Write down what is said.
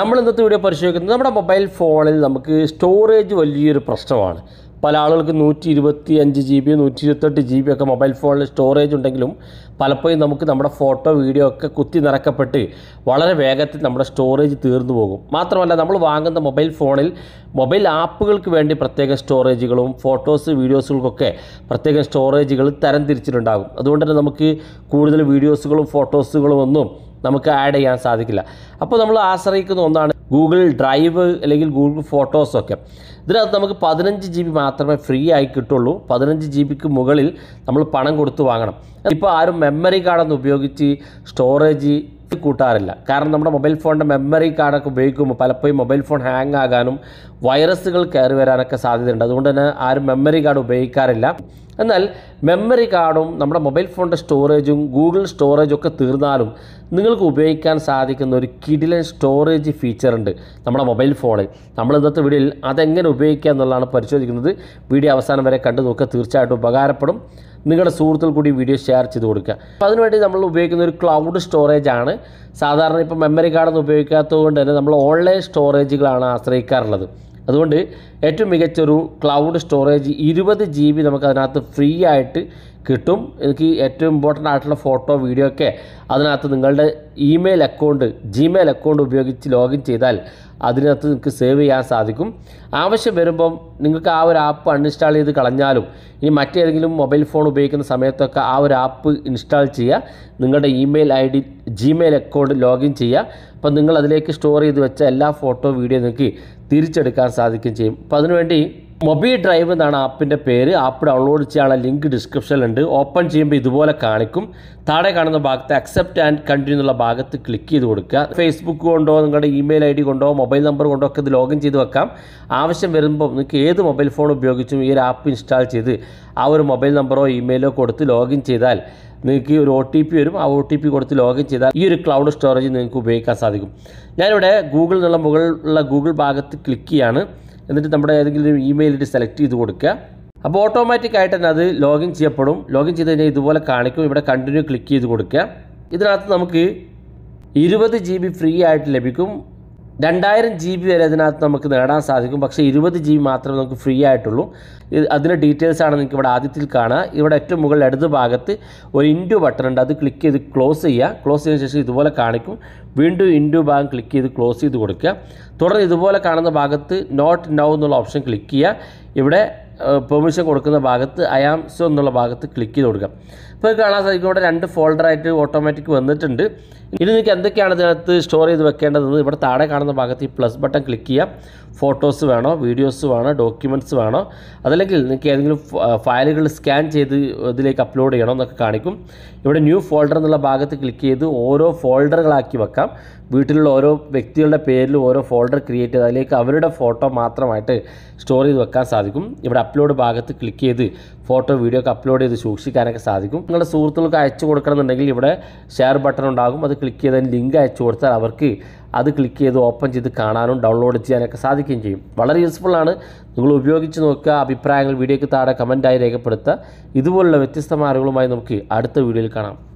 നമ്മൾ ഇന്നത്തെ വീഡിയോ പരിശോധിക്കുന്നത് നമ്മുടെ മൊബൈൽ ഫോണിൽ നമുക്ക് സ്റ്റോറേജ് വലിയൊരു പ്രശ്നമാണ് പല ആളുകൾക്ക് നൂറ്റി ഇരുപത്തി അഞ്ച് ജി ബി നൂറ്റി ഇരുപത്തെട്ട് ജി ബി ഒക്കെ മൊബൈൽ ഫോണിൽ സ്റ്റോറേജ് ഉണ്ടെങ്കിലും പലപ്പോഴും നമുക്ക് നമ്മുടെ ഫോട്ടോ വീഡിയോ ഒക്കെ കുത്തി നിറക്കപ്പെട്ട് വളരെ വേഗത്തിൽ നമ്മുടെ സ്റ്റോറേജ് തീർന്നു പോകും മാത്രമല്ല നമ്മൾ വാങ്ങുന്ന മൊബൈൽ ഫോണിൽ മൊബൈൽ ആപ്പുകൾക്ക് വേണ്ടി പ്രത്യേക സ്റ്റോറേജുകളും ഫോട്ടോസ് വീഡിയോസുകൾക്കൊക്കെ പ്രത്യേക സ്റ്റോറേജുകൾ തരംതിരിച്ചിട്ടുണ്ടാകും അതുകൊണ്ട് തന്നെ നമുക്ക് കൂടുതൽ വീഡിയോസുകളും ഫോട്ടോസുകളും ഒന്നും നമുക്ക് ആഡ് ചെയ്യാൻ സാധിക്കില്ല അപ്പോൾ നമ്മൾ ആശ്രയിക്കുന്ന ഒന്നാണ് ഗൂഗിൾ ഡ്രൈവ് അല്ലെങ്കിൽ ഗൂഗിൾ ഫോട്ടോസൊക്കെ ഇതിനകത്ത് നമുക്ക് പതിനഞ്ച് ജി ബി മാത്രമേ ഫ്രീ ആയി കിട്ടുള്ളൂ പതിനഞ്ച് ജി ബിക്ക് മുകളിൽ നമ്മൾ പണം കൊടുത്ത് വാങ്ങണം ഇപ്പോൾ ആരും മെമ്മറി കാർഡൊന്നും ഉപയോഗിച്ച് സ്റ്റോറേജ് കൂട്ടാറില്ല കാരണം നമ്മുടെ മൊബൈൽ ഫോണിൻ്റെ മെമ്മറി കാർഡൊക്കെ ഉപയോഗിക്കുമ്പോൾ പലപ്പോഴും മൊബൈൽ ഫോൺ ഹാങ് ആകാനും വൈറസുകൾ കയറി വരാനൊക്കെ സാധ്യതയുണ്ട് അതുകൊണ്ട് തന്നെ ആരും മെമ്മറി കാർഡ് ഉപയോഗിക്കാറില്ല എന്നാൽ മെമ്മറി കാർഡും നമ്മുടെ മൊബൈൽ ഫോണിൻ്റെ സ്റ്റോറേജും ഗൂഗിൾ സ്റ്റോറേജും ഒക്കെ തീർന്നാലും നിങ്ങൾക്ക് ഉപയോഗിക്കാൻ സാധിക്കുന്ന ഒരു കിഡിലൻ സ്റ്റോറേജ് ഫീച്ചർ ഉണ്ട് നമ്മുടെ മൊബൈൽ ഫോണിൽ നമ്മൾ ഇന്നത്തെ വീഡിയോയിൽ അതെങ്ങനെ ഉപയോഗിക്കുക എന്നുള്ളതാണ് പരിശോധിക്കുന്നത് വീഡിയോ അവസാനം വരെ കണ്ടു നോക്കുക തീർച്ചയായിട്ടും ഉപകാരപ്പെടും നിങ്ങളുടെ സുഹൃത്തുക്കൾ കൂടി വീഡിയോ ഷെയർ ചെയ്ത് കൊടുക്കുക അപ്പോൾ അതിനുവേണ്ടി നമ്മൾ ഉപയോഗിക്കുന്ന ഒരു ക്ലൗഡ് സ്റ്റോറേജ് ആണ് സാധാരണ ഇപ്പോൾ മെമ്മറി കാർഡൊന്നും ഉപയോഗിക്കാത്തത് കൊണ്ട് തന്നെ നമ്മൾ ഓൺലൈൻ സ്റ്റോറേജുകളാണ് ആശ്രയിക്കാറുള്ളത് അതുകൊണ്ട് ഏറ്റവും മികച്ചൊരു ക്ലൗഡ് സ്റ്റോറേജ് ഇരുപത് ജി ബി നമുക്ക് അതിനകത്ത് ഫ്രീ ആയിട്ട് കിട്ടും എനിക്ക് ഏറ്റവും ഇമ്പോർട്ടൻ്റ് ആയിട്ടുള്ള ഫോട്ടോ വീഡിയോ ഒക്കെ അതിനകത്ത് നിങ്ങളുടെ ഇമെയിൽ അക്കൗണ്ട് ജിമെയിൽ അക്കൗണ്ട് ഉപയോഗിച്ച് ലോഗിൻ ചെയ്താൽ അതിനകത്ത് നിങ്ങൾക്ക് സേവ് ചെയ്യാൻ സാധിക്കും ആവശ്യം വരുമ്പം നിങ്ങൾക്ക് ആ ഒരു ആപ്പ് അൺഇൻസ്റ്റാൾ ചെയ്ത് കളഞ്ഞാലും ഇനി മറ്റേതെങ്കിലും മൊബൈൽ ഫോൺ ഉപയോഗിക്കുന്ന സമയത്തൊക്കെ ആ ഒരു ആപ്പ് ഇൻസ്റ്റാൾ ചെയ്യുക നിങ്ങളുടെ email I D Gmail account login ചെയ്യുക അപ്പം നിങ്ങൾ അതിലേക്ക് സ്റ്റോർ ചെയ്ത് വെച്ച എല്ലാ ഫോട്ടോ വീഡിയോ നിങ്ങൾക്ക് തിരിച്ചെടുക്കാൻ സാധിക്കുകയും ചെയ്യും അപ്പോൾ അതിനുവേണ്ടി മൊബൈൽ ഡ്രൈവ് എന്നാണ് ആപ്പിൻ്റെ പേര് ആപ്പ് ഡൗൺലോഡ് ചെയ്യാനുള്ള ലിങ്ക് ഡിസ്ക്രിപ്ഷനിലുണ്ട് ഓപ്പൺ ചെയ്യുമ്പോൾ ഇതുപോലെ കാണിക്കും താഴെ കാണുന്ന ഭാഗത്ത് അക്സെപ്റ്റ് ആൻഡ് കണ്ടിന്യൂ എന്നുള്ള ഭാഗത്ത് ക്ലിക്ക് ചെയ്ത് കൊടുക്കുക ഫേസ്ബുക്ക് കൊണ്ടോ നിങ്ങളുടെ ഇമെയിൽ ഐ ഡി കൊണ്ടോ മൊബൈൽ നമ്പർ കൊണ്ടോ ഒക്കെ ഇത് ലോഗിൻ ചെയ്ത് വെക്കാം ആവശ്യം വരുമ്പോൾ നിങ്ങൾക്ക് ഏത് മൊബൈൽ ഫോൺ ഉപയോഗിച്ചും ഈ ഒരു ആപ്പ് ഇൻസ്റ്റാൾ ചെയ്ത് ആ ഒരു മൊബൈൽ നമ്പറോ ഇമെയിലോ കൊടുത്ത് ലോഗിൻ ചെയ്താൽ നിങ്ങൾക്ക് ഒരു ഒ ടി പി വരും ആ ഒ ടി പി കൊടുത്ത് ലോഗിൻ ചെയ്താൽ ഈ ഒരു ക്ലൗഡ് സ്റ്റോറേജ് നിങ്ങൾക്ക് ഉപയോഗിക്കാൻ സാധിക്കും ഞാനിവിടെ ഗൂഗിൾ എന്നുള്ള മുകളിലുള്ള ഗൂഗിൾ ഭാഗത്ത് ക്ലിക്ക് ചെയ്യാണ് എന്നിട്ട് നമ്മുടെ ഏതെങ്കിലും ഒരു ഇമെയിൽ സെലക്ട് ചെയ്ത് കൊടുക്കുക അപ്പോൾ ആയിട്ട് തന്നെ അത് ലോഗിൻ ചെയ്യപ്പെടും ലോഗിൻ ചെയ്ത് കഴിഞ്ഞാൽ ഇതുപോലെ കാണിക്കും ഇവിടെ കണ്ടിന്യൂ ക്ലിക്ക് ചെയ്ത് കൊടുക്കുക ഇതിനകത്ത് നമുക്ക് ഇരുപത് ജി ബി ഫ്രീ ആയിട്ട് ലഭിക്കും രണ്ടായിരം ജി ബി വരെ അതിനകത്ത് നമുക്ക് നേടാൻ സാധിക്കും പക്ഷേ ഇരുപത് ജി ബി മാത്രമേ നമുക്ക് ഫ്രീ ആയിട്ടുള്ളൂ അതിൻ്റെ ഡീറ്റെയിൽസ് ആണ് നിങ്ങൾക്ക് ഇവിടെ ആദ്യത്തിൽ കാണുക ഇവിടെ ഏറ്റവും മുകളിൽ ഇടത് ഭാഗത്ത് ഒരു ഇൻഡു ബട്ടൺ ഉണ്ട് അത് ക്ലിക്ക് ചെയ്ത് ക്ലോസ് ചെയ്യുക ക്ലോസ് ചെയ്തതിന് ശേഷം ഇതുപോലെ കാണിക്കും വീണ്ടും ഇൻഡു ഭാഗം ക്ലിക്ക് ചെയ്ത് ക്ലോസ് ചെയ്ത് കൊടുക്കുക തുടർന്ന് ഇതുപോലെ കാണുന്ന ഭാഗത്ത് നോട്ട് നൗ എന്നുള്ള ഓപ്ഷൻ ക്ലിക്ക് ചെയ്യുക ഇവിടെ പെർമിഷൻ കൊടുക്കുന്ന ഭാഗത്ത് ഐ ആം സോ എന്നുള്ള ഭാഗത്ത് ക്ലിക്ക് ചെയ്ത് കൊടുക്കാം അപ്പോൾ കാണാൻ സാധിക്കും ഇവിടെ രണ്ട് ഫോൾഡറായിട്ട് ഓട്ടോമാറ്റിക് വന്നിട്ടുണ്ട് ഇനി നിങ്ങൾക്ക് എന്തൊക്കെയാണ് ഇതിനകത്ത് സ്റ്റോർ ചെയ്ത് വെക്കേണ്ടതെന്ന് ഇവിടെ താഴെ കാണുന്ന ഭാഗത്ത് ഈ പ്ലസ് ബട്ടൺ ക്ലിക്ക് ചെയ്യാം ഫോട്ടോസ് വേണോ വീഡിയോസ് വേണോ ഡോക്യുമെൻറ്റ്സ് വേണോ അതല്ലെങ്കിൽ നിങ്ങൾക്ക് ഏതെങ്കിലും ഫയലുകൾ സ്കാൻ ചെയ്ത് ഇതിലേക്ക് അപ്ലോഡ് ചെയ്യണോ എന്നൊക്കെ കാണിക്കും ഇവിടെ ന്യൂ ഫോൾഡർ എന്നുള്ള ഭാഗത്ത് ക്ലിക്ക് ചെയ്ത് ഓരോ ഫോൾഡറുകളാക്കി വെക്കാം വീട്ടിലുള്ള ഓരോ വ്യക്തികളുടെ പേരിൽ ഓരോ ഫോൾഡർ ക്രിയേറ്റ് ചെയ്ത് അതിലേക്ക് അവരുടെ ഫോട്ടോ മാത്രമായിട്ട് സ്റ്റോർ ചെയ്ത് വെക്കാൻ സാധിക്കും ഇവിടെ അപ്ലോഡ് ഭാഗത്ത് ക്ലിക്ക് ചെയ്ത് ഫോട്ടോ വീഡിയോ ഒക്കെ അപ്ലോഡ് ചെയ്ത് സൂക്ഷിക്കാനൊക്കെ സാധിക്കും നിങ്ങളുടെ സുഹൃത്തുക്കൾക്ക് അയച്ചു കൊടുക്കണമെന്നുണ്ടെങ്കിൽ ഇവിടെ ഷെയർ ബട്ടൺ ഉണ്ടാകും അത് ക്ലിക്ക് ചെയ്ത് ലിങ്ക് അയച്ചു കൊടുത്താൽ അവർക്ക് അത് ക്ലിക്ക് ചെയ്ത് ഓപ്പൺ ചെയ്ത് കാണാനും ഡൗൺലോഡ് ചെയ്യാനൊക്കെ സാധിക്കുകയും ചെയ്യും വളരെ യൂസ്ഫുള്ളാണ് നിങ്ങൾ ഉപയോഗിച്ച് നോക്കുക അഭിപ്രായങ്ങൾ വീഡിയോയ്ക്ക് താഴെ കമൻറ്റായി രേഖപ്പെടുത്തുക ഇതുപോലുള്ള വ്യത്യസ്തമായ അറിവുകളുമായി നമുക്ക് അടുത്ത വീഡിയോയിൽ കാണാം